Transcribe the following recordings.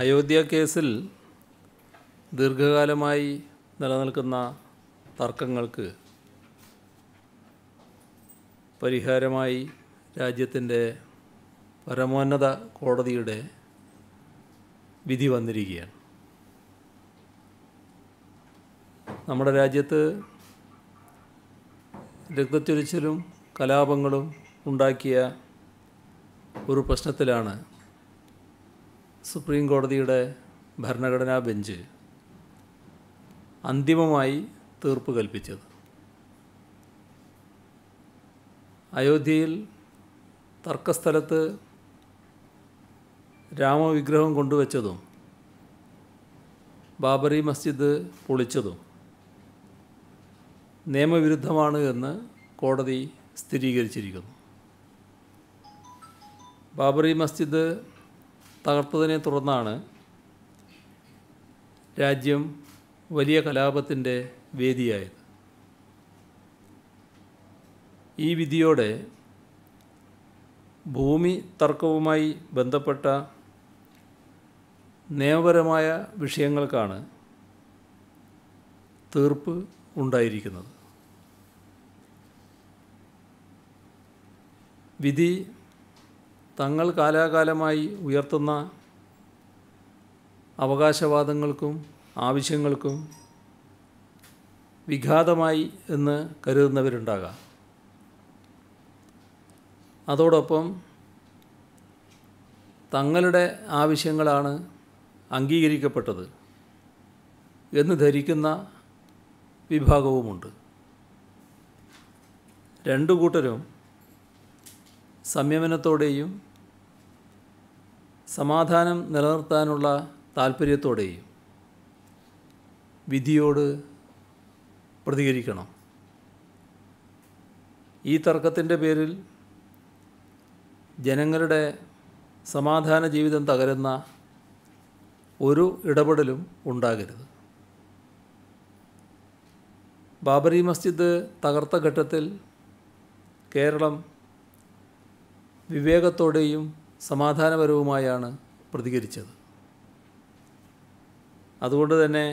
അയോധ്യ കേസിൽ ദീർഘകാലമായി നിലനിൽക്കുന്ന തർക്കങ്ങൾക്ക് പരിഹാരമായി രാജ്യത്തിൻ്റെ പരമോന്നത കോടതിയുടെ വിധി വന്നിരിക്കുകയാണ് നമ്മുടെ രാജ്യത്ത് രക്തച്ചൊരിച്ചിലും കലാപങ്ങളും ഉണ്ടാക്കിയ ഒരു പ്രശ്നത്തിലാണ് സുപ്രീം കോടതിയുടെ ഭരണഘടനാ ബെഞ്ച് അന്തിമമായി തീർപ്പ് കൽപ്പിച്ചത് അയോധ്യയിൽ തർക്കസ്ഥലത്ത് രാമവിഗ്രഹം കൊണ്ടുവച്ചതും ബാബറി മസ്ജിദ് പൊളിച്ചതും നിയമവിരുദ്ധമാണ് എന്ന് കോടതി സ്ഥിരീകരിച്ചിരിക്കുന്നു ബാബറി മസ്ജിദ് തകർത്തതിനെ തുടർന്നാണ് രാജ്യം വലിയ കലാപത്തിൻ്റെ വേദിയായത് ഈ വിധിയോടെ ഭൂമി തർക്കവുമായി ബന്ധപ്പെട്ട നിയമപരമായ വിഷയങ്ങൾക്കാണ് തീർപ്പ് ഉണ്ടായിരിക്കുന്നത് വിധി തങ്ങൾ കാലാകാലമായി ഉയർത്തുന്ന അവകാശവാദങ്ങൾക്കും ആവശ്യങ്ങൾക്കും വിഘാതമായി എന്ന് കരുതുന്നവരുണ്ടാകാം അതോടൊപ്പം തങ്ങളുടെ ആവശ്യങ്ങളാണ് അംഗീകരിക്കപ്പെട്ടത് എന്ന് ധരിക്കുന്ന വിഭാഗവുമുണ്ട് രണ്ടു കൂട്ടരും സംയമനത്തോടെയും സമാധാനം നിലനിർത്താനുള്ള താല്പര്യത്തോടെയും വിധിയോട് പ്രതികരിക്കണം ഈ തർക്കത്തിൻ്റെ പേരിൽ ജനങ്ങളുടെ സമാധാന ജീവിതം തകരുന്ന ഒരു ഇടപെടലും ഉണ്ടാകരുത് ബാബരി മസ്ജിദ് തകർത്ത ഘട്ടത്തിൽ കേരളം വിവേകത്തോടെയും സമാധാനപരവുമായാണ് പ്രതികരിച്ചത് അതുകൊണ്ട് തന്നെ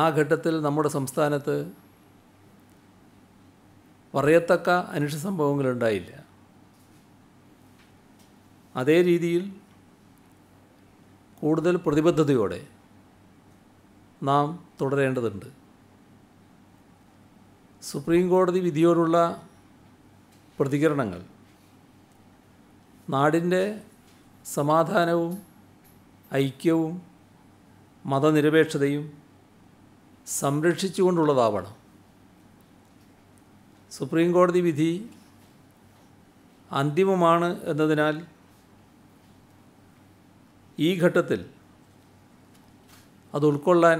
ആ ഘട്ടത്തിൽ നമ്മുടെ സംസ്ഥാനത്ത് പറയത്തക്ക അനിഷ്ട സംഭവങ്ങളുണ്ടായില്ല അതേ രീതിയിൽ കൂടുതൽ പ്രതിബദ്ധതയോടെ നാം തുടരേണ്ടതുണ്ട് സുപ്രീം കോടതി വിധിയോടുള്ള പ്രതികരണങ്ങൾ നാടിൻ്റെ സമാധാനവും ഐക്യവും മതനിരപേക്ഷതയും സംരക്ഷിച്ചുകൊണ്ടുള്ളതാവണം സുപ്രീം കോടതി വിധി അന്തിമമാണ് എന്നതിനാൽ ഈ ഘട്ടത്തിൽ അത് ഉൾക്കൊള്ളാൻ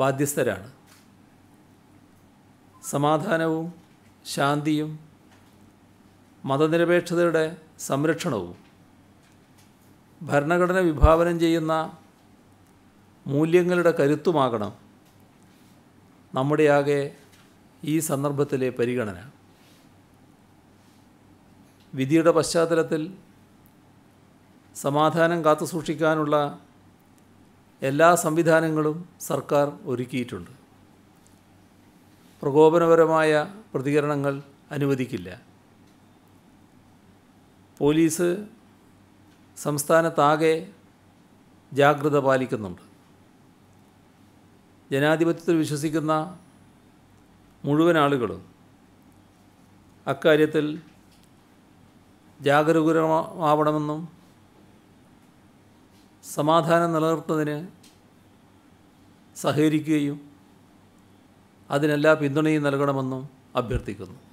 ബാധ്യസ്ഥരാണ് സമാധാനവും ശാന്തിയും മതനിരപേക്ഷതയുടെ സംരക്ഷണവും ഭരണഘടന വിഭാവനം ചെയ്യുന്ന മൂല്യങ്ങളുടെ കരുത്തുമാകണം ആകെ ഈ സന്ദർഭത്തിലെ പരിഗണന വിധിയുടെ പശ്ചാത്തലത്തിൽ സമാധാനം സൂക്ഷിക്കാനുള്ള എല്ലാ സംവിധാനങ്ങളും സർക്കാർ ഒരുക്കിയിട്ടുണ്ട് പ്രകോപനപരമായ പ്രതികരണങ്ങൾ അനുവദിക്കില്ല പോലീസ് സംസ്ഥാനത്താകെ ജാഗ്രത പാലിക്കുന്നുണ്ട് ജനാധിപത്യത്തിൽ വിശ്വസിക്കുന്ന മുഴുവൻ ആളുകളും അക്കാര്യത്തിൽ ജാഗരൂകരമാവണമെന്നും സമാധാനം നിലനിർത്തുന്നതിന് സഹകരിക്കുകയും അതിനെല്ലാ പിന്തുണയും നൽകണമെന്നും അഭ്യർത്ഥിക്കുന്നു